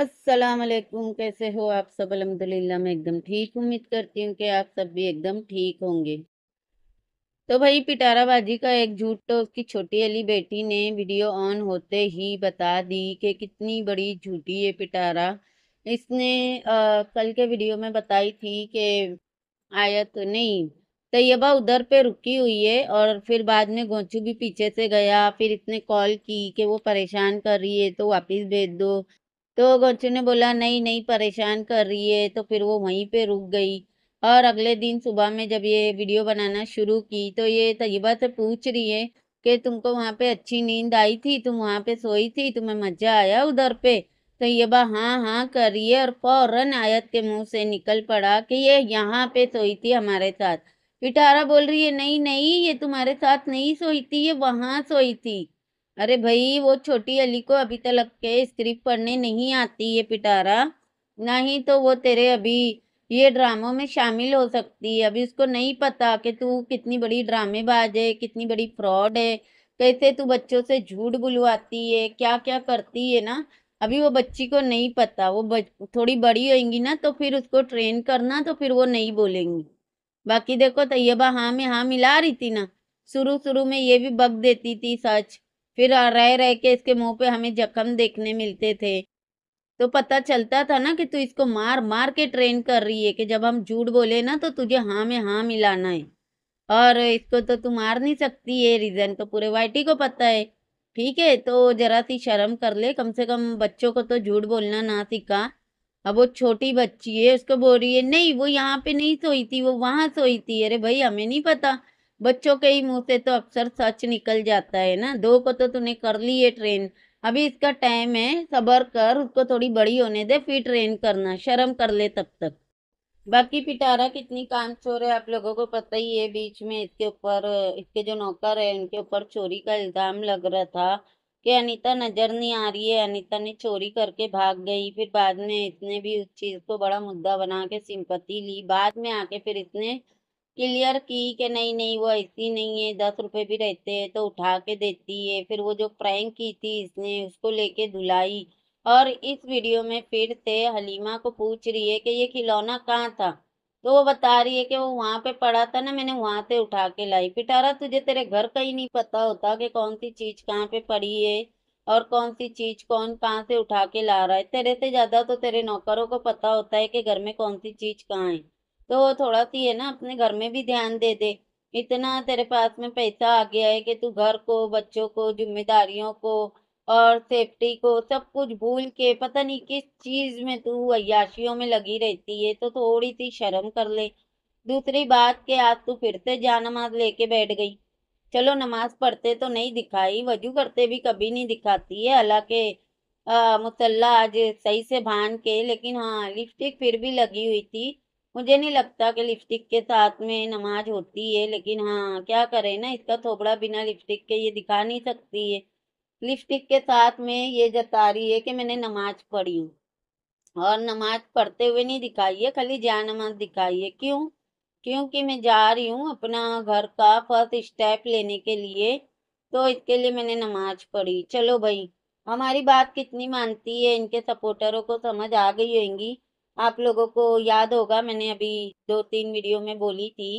असलकुम कैसे हो आप सब अलहमदिल्ला मैं एकदम ठीक उम्मीद करती हूँ कि आप सब भी एकदम ठीक होंगे तो भाई पिटारा बाजी का एक झूठ तो उसकी छोटी अली बेटी ने वीडियो ऑन होते ही बता दी कि कितनी बड़ी झूठी है पिटारा इसने आ, कल के वीडियो में बताई थी कि आयत नहीं तैयबा उधर पे रुकी हुई है और फिर बाद में गोंचू भी पीछे से गया फिर इसने कॉल की कि वो परेशान कर रही है तो वापस भेज दो तो गच्चू ने बोला नहीं नहीं परेशान कर रही है तो फिर वो वहीं पे रुक गई और अगले दिन सुबह में जब ये वीडियो बनाना शुरू की तो ये तयबा तो से पूछ रही है कि तुमको वहाँ पे अच्छी नींद आई थी तुम वहाँ पे सोई थी तुम्हें मज़ा आया उधर पे तयबा तो हाँ हाँ कर रही है और फ़ौरन आयत के मुंह से निकल पड़ा कि ये यहाँ पे सोई थी हमारे साथ पिटारा बोल रही है नहीं नहीं ये तुम्हारे साथ नहीं सोई थी ये वहाँ सोई थी अरे भाई वो छोटी अली को अभी तक के स्क्रिप्ट पढ़ने नहीं आती है पिटारा ना ही तो वो तेरे अभी ये ड्रामों में शामिल हो सकती है अभी उसको नहीं पता कि तू कितनी बड़ी ड्रामेबाज है कितनी बड़ी फ्रॉड है कैसे तू बच्चों से झूठ बुलवाती है क्या क्या करती है ना अभी वो बच्ची को नहीं पता वो बच, थोड़ी बड़ी होएंगी ना तो फिर उसको ट्रेन करना तो फिर वो नहीं बोलेंगी बाकी देखो तैयबा हाँ में हाँ मिला रही थी ना शुरू शुरू में ये भी बग देती थी सच फिर रह रह के इसके मुंह पे हमें जख्म देखने मिलते थे तो पता चलता था ना कि तू इसको मार मार के ट्रेन कर रही है कि जब हम झूठ बोले ना तो तुझे हाँ में हाँ मिलाना है और इसको तो तू मार नहीं सकती ये रीज़न तो पूरे वाइटी को पता है ठीक है तो ज़रा सी शर्म कर ले कम से कम बच्चों को तो झूठ बोलना ना सिखा अब वो छोटी बच्ची है उसको बोल रही है नहीं वो यहाँ पे नहीं सोई थी वो वहाँ सोई थी अरे भाई हमें नहीं पता बच्चों के ही मुंह से तो अक्सर सच निकल जाता है ना दो को तो तूने कर ली है ट्रेन अभी इसका टाइम है सबर कर उसको थोड़ी बड़ी होने दे फिर ट्रेन करना शर्म कर ले तब तक बाकी पिटारा कितनी काम चोर है आप लोगों को पता ही है बीच में इसके ऊपर इसके जो नौकर है उनके ऊपर चोरी का इल्ज़ाम लग रहा था कि अनिता नज़र नहीं आ रही है अनिता ने चोरी करके भाग गई फिर बाद में इसने भी उस चीज़ को बड़ा मुद्दा बना के सिंपत्ति ली बाद में आके फिर इसने क्लियर की कि नहीं नहीं वो ऐसी नहीं है दस रुपए भी रहते हैं तो उठा के देती है फिर वो जो प्रैंक की थी इसने उसको लेके धुलाई और इस वीडियो में फिर से हलीमा को पूछ रही है कि ये खिलौना कहाँ था तो वो बता रही है कि वो वहाँ पे पड़ा था ना मैंने वहाँ से उठा के लाई पिटारा तुझे तेरे घर का ही नहीं पता होता कि कौन सी चीज़ कहाँ पे पड़ी है और कौन सी चीज़ कौन कहाँ से उठा के ला रहा है तेरे से ज़्यादा तो तेरे नौकरों को पता होता है कि घर में कौन सी चीज़ कहाँ है तो थोड़ा सी है ना अपने घर में भी ध्यान दे दे इतना तेरे पास में पैसा आ गया है कि तू घर को बच्चों को जिम्मेदारियों को और सेफ्टी को सब कुछ भूल के पता नहीं किस चीज़ में तू अयाशियों में लगी रहती है तो थोड़ी सी शर्म कर ले दूसरी बात कि आज तू फिर से जा नमाज लेके बैठ गई चलो नमाज पढ़ते तो नहीं दिखाई वजू करते भी कभी नहीं दिखाती है हालांकि मुसल्ला आज सही से भान के लेकिन हाँ लिपस्टिक फिर भी लगी हुई थी मुझे नहीं लगता कि लिपस्टिक के साथ में नमाज होती है लेकिन हाँ क्या करें ना इसका थोपड़ा बिना लिपस्टिक के ये दिखा नहीं सकती है लिपस्टिक के साथ में ये जता रही है कि मैंने नमाज पढ़ी हूँ और नमाज पढ़ते हुए नहीं दिखाई है खाली जया नमाज दिखाई है क्यों क्योंकि मैं जा रही हूँ अपना घर का फर्स्ट स्टेप लेने के लिए तो इसके लिए मैंने नमाज पढ़ी चलो भाई हमारी बात कितनी मानती है इनके सपोर्टरों को समझ आ गई होंगी आप लोगों को याद होगा मैंने अभी दो तीन वीडियो में बोली थी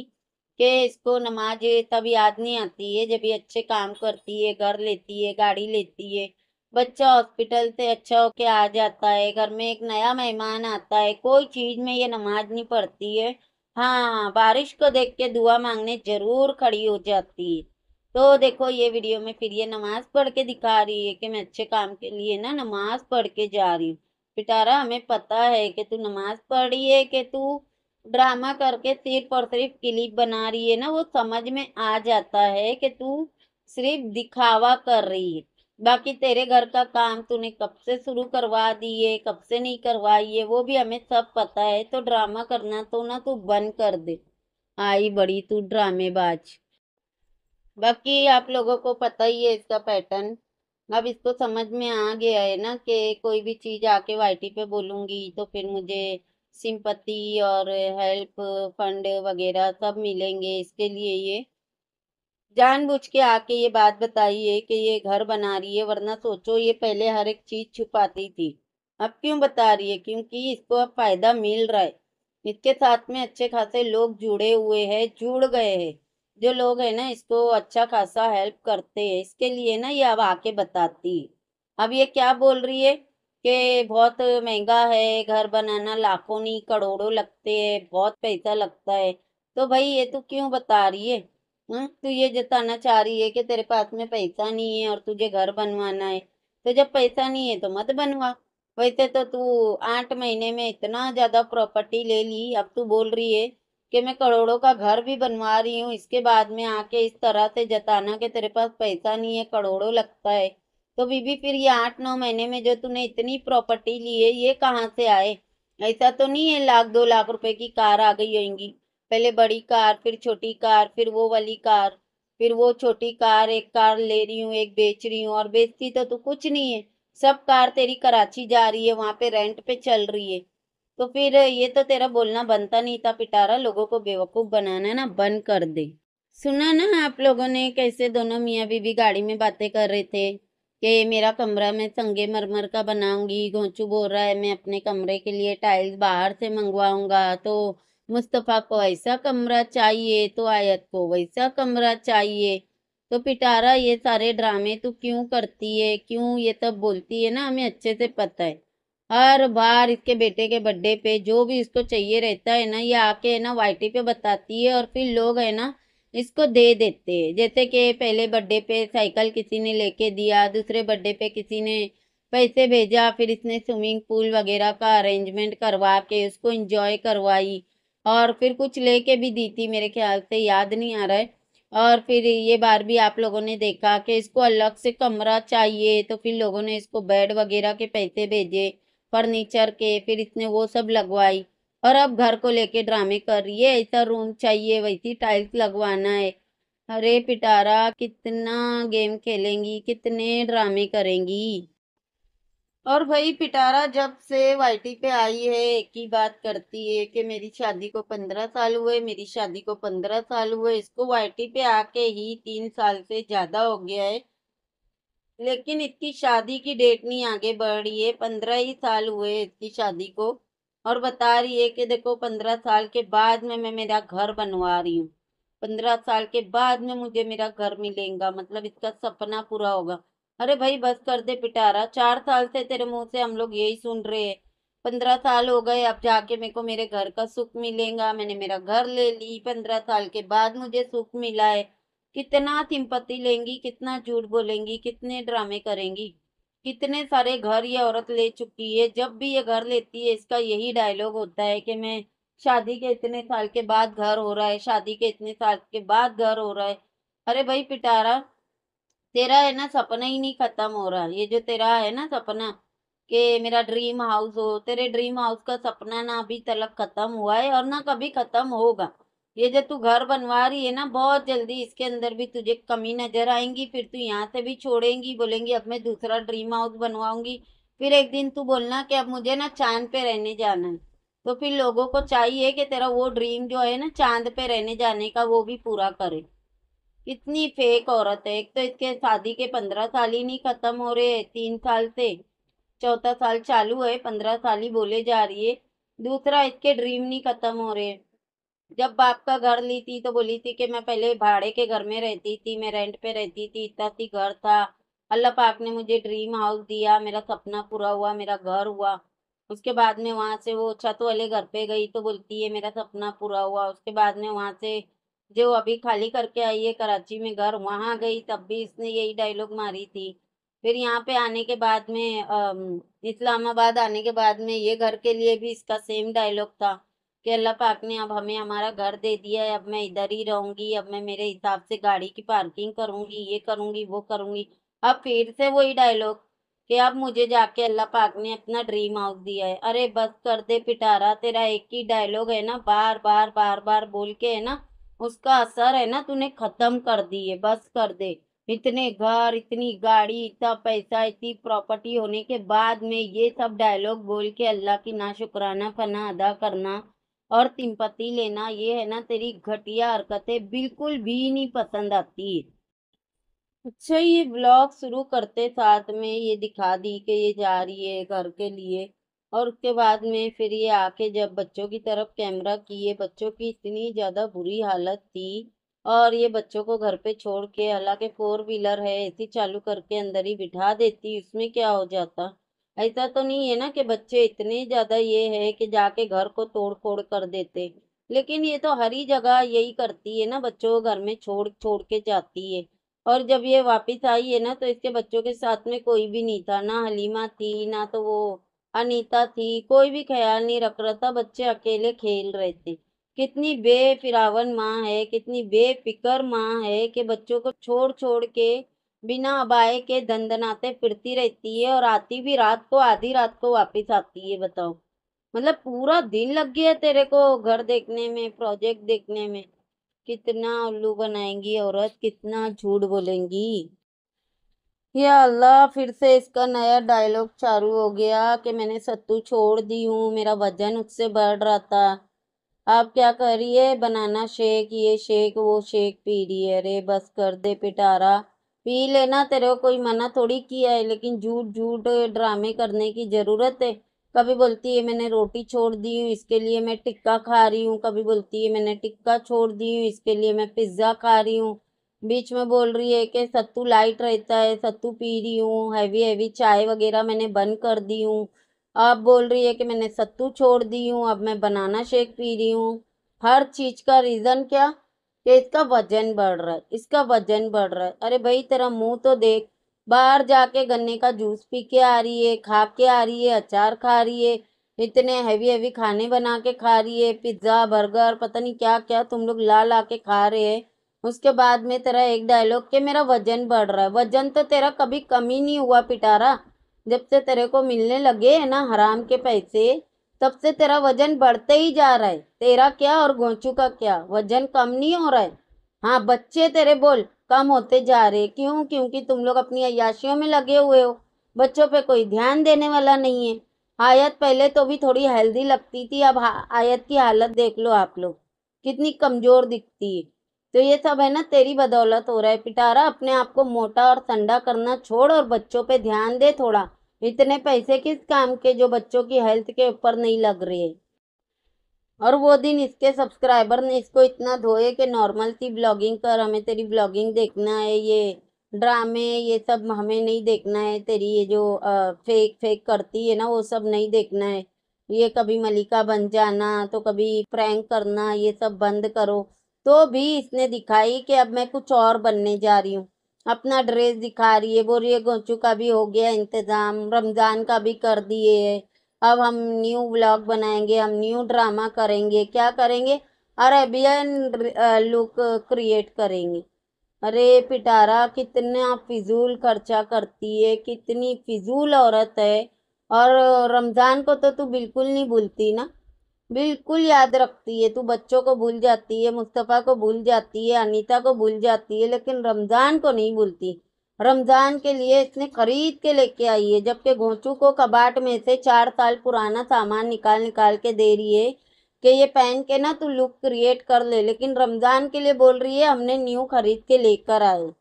कि इसको नमाज तब याद नहीं आती है जब ये अच्छे काम करती है घर लेती है गाड़ी लेती है बच्चा हॉस्पिटल से अच्छा होके आ जाता है घर में एक नया मेहमान आता है कोई चीज़ में ये नमाज नहीं पढ़ती है हाँ बारिश को देख के दुआ मांगने जरूर खड़ी हो जाती है तो देखो ये वीडियो में फिर ये नमाज पढ़ के दिखा रही है कि मैं अच्छे काम के लिए ना नमाज पढ़ के जा रही हूँ पिटारा हमें पता है कि तू नमाज पढ़ रही है कि तू ड्रामा करके सिर्फ और सिर्फ क्लिप बना रही है ना वो समझ में आ जाता है कि तू सिर्फ दिखावा कर रही है बाकी तेरे घर का काम तूने कब से शुरू करवा दिए कब से नहीं करवाई है वो भी हमें सब पता है तो ड्रामा करना तो ना तू बंद कर दे आई बड़ी तू ड्रामेबाज बाकी आप लोगों को पता ही है इसका पैटर्न अब इसको समझ में आ गया है ना कि कोई भी चीज़ आके वाईटी पे बोलूंगी तो फिर मुझे सिंपति और हेल्प फंड वगैरह सब मिलेंगे इसके लिए ये जानबूझ के आके ये बात बताई है कि ये घर बना रही है वरना सोचो ये पहले हर एक चीज़ छुपाती थी अब क्यों बता रही है क्योंकि इसको अब फ़ायदा मिल रहा है इसके साथ में अच्छे खासे लोग जुड़े हुए हैं जुड़ गए हैं जो लोग है ना इसको अच्छा खासा हेल्प करते हैं इसके लिए ना ये अब आके बताती अब ये क्या बोल रही है कि बहुत महंगा है घर बनाना लाखों नहीं करोड़ों लगते हैं बहुत पैसा लगता है तो भाई ये तो क्यों बता रही है हुँ? हम्म, तू ये जताना चाह रही है कि तेरे पास में पैसा नहीं है और तुझे घर बनवाना है तो जब पैसा नहीं है तो मत बनवा वैसे तो तू आठ महीने में इतना ज़्यादा प्रॉपर्टी ले ली अब तू बोल रही है कि मैं करोड़ों का घर भी बनवा रही हूँ इसके बाद में आके इस तरह से जताना कि तेरे पास पैसा नहीं है करोड़ों लगता है तो बीबी फिर ये आठ नौ महीने में जो तूने इतनी प्रॉपर्टी ली है ये कहाँ से आए ऐसा तो नहीं है लाख दो लाख रुपए की कार आ गई होगी पहले बड़ी कार फिर छोटी कार फिर वो वाली कार फिर वो छोटी कार एक कार ले रही हूँ एक बेच रही हूँ और बेचती तो तू कुछ नहीं है सब कार तेरी कराची जा रही है वहाँ पे रेंट पे चल रही है तो फिर ये तो तेरा बोलना बनता नहीं था पिटारा लोगों को बेवकूफ़ बनाना ना बंद कर दे सुना ना आप लोगों ने कैसे दोनों मियाँ बीबी गाड़ी में बातें कर रहे थे कि मेरा कमरा मैं संगे मरमर का बनाऊंगी घोंचू बोल रहा है मैं अपने कमरे के लिए टाइल्स बाहर से मंगवाऊंगा तो मुस्तफ़ा को ऐसा कमरा चाहिए तो आयत को वैसा कमरा चाहिए तो पिटारा ये सारे ड्रामे तू क्यों करती है क्यों ये तब बोलती है ना हमें अच्छे से पता है हर बार इसके बेटे के बर्थडे पे जो भी इसको चाहिए रहता है ना ये आके है ना वाइटी पे बताती है और फिर लोग है ना इसको दे देते हैं जैसे कि पहले बर्थडे पे साइकिल किसी ने लेके दिया दूसरे बर्थडे पे किसी ने पैसे भेजा फिर इसने स्विमिंग पूल वगैरह का अरेंजमेंट करवा के उसको इंजॉय करवाई और फिर कुछ लेके भी दी थी मेरे ख्याल से याद नहीं आ रहा है और फिर ये बार भी आप लोगों ने देखा कि इसको अलग से कमरा चाहिए तो फिर लोगों ने इसको बेड वगैरह के पैसे भेजे फर्नीचर के फिर इसने वो सब लगवाई और अब घर को लेके ड्रामे कर रही है ऐसा रूम चाहिए वैसी टाइल्स लगवाना है अरे पिटारा कितना गेम खेलेंगी कितने ड्रामे करेंगी और भाई पिटारा जब से वाईटी पे आई है एक ही बात करती है कि मेरी शादी को पंद्रह साल हुए मेरी शादी को पंद्रह साल हुए इसको वाईटी पे आके ही तीन साल से ज़्यादा हो गया है लेकिन इसकी शादी की डेट नहीं आगे बढ़ रही है पंद्रह ही साल हुए इसकी शादी को और बता रही है कि देखो पंद्रह साल के बाद में मैं मेरा घर बनवा रही हूँ पंद्रह साल के बाद में मुझे मेरा घर मिलेगा मतलब इसका सपना पूरा होगा अरे भाई बस कर दे पिटारा चार साल से तेरे मुंह से हम लोग यही सुन रहे हैं पंद्रह साल हो गए अब जाके मेरे को मेरे घर का सुख मिलेगा मैंने मेरा घर ले ली पंद्रह साल के बाद मुझे सुख मिला है कितना सिंपत्ति लेंगी कितना झूठ बोलेंगी कितने ड्रामे करेंगी कितने सारे घर ये औरत ले चुकी है जब भी ये घर लेती है इसका यही डायलॉग होता है कि मैं शादी के इतने साल के बाद घर हो रहा है शादी के इतने साल के बाद घर हो रहा है अरे भाई पिटारा तेरा है ना सपना ही नहीं खत्म हो रहा ये जो तेरा है ना सपना कि मेरा ड्रीम हाउस हो तेरे ड्रीम हाउस का सपना ना अभी तलक खत्म हुआ है और ना कभी खत्म होगा ये जो तू घर बनवा रही है ना बहुत जल्दी इसके अंदर भी तुझे कमी नज़र आएंगी फिर तू यहाँ से भी छोड़ेंगी बोलेंगी अब मैं दूसरा ड्रीम हाउस बनवाऊंगी फिर एक दिन तू बोलना कि अब मुझे ना चांद पे रहने जाना है तो फिर लोगों को चाहिए कि तेरा वो ड्रीम जो है ना चांद पे रहने जाने का वो भी पूरा करे कितनी फेक औरत है एक तो इसके शादी के पंद्रह साल ही नहीं खत्म हो रहे है तीन साल से चौथा साल चालू है पंद्रह साल ही बोले जा रही है दूसरा इसके ड्रीम नहीं खत्म हो रहे जब बाप का घर ली थी तो बोली थी कि मैं पहले भाड़े के घर में रहती थी मैं रेंट पे रहती थी इतना सी घर था अल्लाह पाक ने मुझे ड्रीम हाउस दिया मेरा सपना पूरा हुआ मेरा घर हुआ उसके बाद में वहाँ से वो छत वाले घर पे गई तो बोलती है मेरा सपना पूरा हुआ उसके बाद में वहाँ से जो अभी खाली करके आई है कराची में घर वहाँ गई तब भी इसने यही डायलॉग मारी थी फिर यहाँ पे आने के बाद में इस्लामाबाद आने के बाद में ये घर के लिए भी इसका सेम डायलॉग था कि अल्लाह पाक ने अब हमें हमारा घर दे दिया है अब मैं इधर ही रहूँगी अब मैं मेरे हिसाब से गाड़ी की पार्किंग करूँगी ये करूँगी वो करूँगी अब फिर से वही डायलॉग कि अब मुझे जाके अल्लाह पाक ने अपना ड्रीम हाउस दिया है अरे बस कर दे पिटारा तेरा एक ही डायलॉग है ना बार बार बार बार बोल के है ना उसका असर है ना तूने खत्म कर दी है बस कर दे इतने घर इतनी गाड़ी इतना पैसा इतनी प्रॉपर्टी होने के बाद में ये सब डायलॉग बोल के अल्लाह की ना शुक्राना फना अदा करना और तिम्पति लेना ये है ना तेरी घटिया हरकतें बिल्कुल भी नहीं पसंद आती अच्छा ये ब्लॉग शुरू करते साथ में ये दिखा दी कि ये जा रही है घर के लिए और उसके बाद में फिर ये आके जब बच्चों की तरफ कैमरा किए बच्चों की इतनी ज़्यादा बुरी हालत थी और ये बच्चों को घर पे छोड़ के हालांकि फोर व्हीलर है ऐसी चालू करके अंदर ही बिठा देती उसमें क्या हो जाता ऐसा तो नहीं है ना कि बच्चे इतने ज़्यादा ये है कि जाके घर को तोड़ फोड़ कर देते लेकिन ये तो हर ही जगह यही करती है ना बच्चों को घर में छोड़ छोड़ के जाती है और जब ये वापस आई है ना तो इसके बच्चों के साथ में कोई भी नहीं था ना हलीमा थी ना तो वो अनीता थी कोई भी ख्याल नहीं रख रहा था बच्चे अकेले खेल रहे थे कितनी बेफिरावन माँ है कितनी बेफिक्र माँ है कि बच्चों को छोड़ छोड़ के बिना अबाए के दंदनाते फिरती रहती है और आती भी रात को आधी रात को वापस आती है बताओ मतलब पूरा दिन लग गया तेरे को घर देखने में प्रोजेक्ट देखने में कितना उल्लू बनाएंगी औरत कितना झूठ बोलेंगी या अल्लाह फिर से इसका नया डायलॉग चालू हो गया कि मैंने सत्तू छोड़ दी हूँ मेरा वजन उससे बढ़ रहा था आप क्या करिए बनाना शेक ये शेक वो शेक पी रही है अरे बस कर दे पिटारा पी लेना तेरे को कोई मना थोड़ी किया है लेकिन झूठ झूठ ड्रामे करने की ज़रूरत है कभी बोलती है मैंने रोटी छोड़ दी हूँ इसके लिए मैं टिक्का खा रही हूँ कभी बोलती है मैंने टिक्का छोड़ दी हूँ इसके लिए मैं पिज़्ज़ा खा रही हूँ बीच में बोल रही है कि सत्तू लाइट रहता है सत्तू पी रही हूँ हैवी हैवी चाय वगैरह मैंने बंद कर दी हूँ अब बोल रही है कि मैंने सत्तू छोड़ दी हूँ अब मैं बनाना शेक पी रही हूँ हर चीज़ का रीज़न क्या कि इसका वजन बढ़ रहा है इसका वजन बढ़ रहा है अरे भाई तेरा मुंह तो देख बाहर जाके गन्ने का जूस पी के आ रही है खा के आ रही है अचार खा रही है इतने हैवी हैवी खाने बना के खा रही है पिज्ज़ा बर्गर पता नहीं क्या क्या तुम लोग ला ला के खा रहे हैं उसके बाद में तेरा एक डायलॉग के मेरा वजन बढ़ रहा है वजन तो तेरा कभी कम ही नहीं हुआ पिटारा जब से तेरे को मिलने लगे है ना हराम के पैसे तब से तेरा वजन बढ़ते ही जा रहा है तेरा क्या और गोचू का क्या वजन कम नहीं हो रहा है हाँ बच्चे तेरे बोल कम होते जा रहे क्यों क्योंकि तुम लोग अपनी अयाशियों में लगे हुए हो बच्चों पे कोई ध्यान देने वाला नहीं है आयत पहले तो भी थोड़ी हेल्दी लगती थी अब आयत की हालत देख लो आप लोग कितनी कमज़ोर दिखती है तो ये सब है ना तेरी बदौलत हो रहा है पिटारा अपने आप को मोटा और ठंडा करना छोड़ और बच्चों पे ध्यान दे थोड़ा इतने पैसे किस काम के जो बच्चों की हेल्थ के ऊपर नहीं लग रहे और वो दिन इसके सब्सक्राइबर ने इसको इतना धोए कि नॉर्मल सी ब्लॉगिंग कर हमें तेरी ब्लॉगिंग देखना है ये ड्रामे ये सब हमें नहीं देखना है तेरी ये जो आ, फेक फेक करती है ना वो सब नहीं देखना है ये कभी मलिका बन जाना तो कभी प्रैंक करना ये सब बंद करो तो भी इसने दिखाई कि अब मैं कुछ और बनने जा रही हूँ अपना ड्रेस दिखा रही है बोरिए रही गोचू का भी हो गया इंतज़ाम रमज़ान का भी कर दिए है अब हम न्यू ब्लॉग बनाएंगे हम न्यू ड्रामा करेंगे क्या करेंगे अरेबियन लुक क्रिएट करेंगे अरे पिटारा कितना फिजूल खर्चा करती है कितनी फिजूल औरत है और रमज़ान को तो तू बिल्कुल नहीं भूलती ना बिल्कुल याद रखती है तू बच्चों को भूल जाती है मुस्तफ़ा को भूल जाती है अनीता को भूल जाती है लेकिन रमज़ान को नहीं भूलती रमज़ान के लिए इसने खरीद के लेके आई है जबकि घोंचू को कबाट में से चार साल पुराना सामान निकाल निकाल के दे रही है कि ये पहन के ना तू लुक क्रिएट कर ले लेकिन रमज़ान के लिए बोल रही है हमने न्यू खरीद के लेकर आए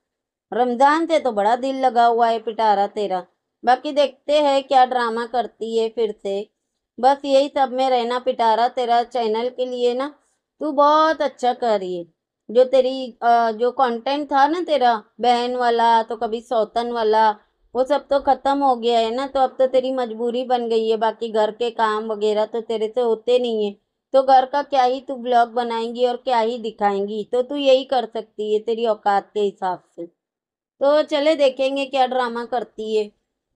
रमज़ान से तो बड़ा दिल लगा हुआ है पिटारा तेरा बाकी देखते हैं क्या ड्रामा करती है फिर से बस यही सब में रहना पिटारा तेरा चैनल के लिए ना तू बहुत अच्छा कर रही है जो तेरी जो कंटेंट था ना तेरा बहन वाला तो कभी सौतन वाला वो सब तो ख़त्म हो गया है ना तो अब तो तेरी मजबूरी बन गई है बाकी घर के काम वगैरह तो तेरे से होते नहीं है तो घर का क्या ही तू ब्लॉग बनाएंगी और क्या ही दिखाएंगी तो तू यही कर सकती है तेरी औकात के हिसाब से तो चले देखेंगे क्या ड्रामा करती है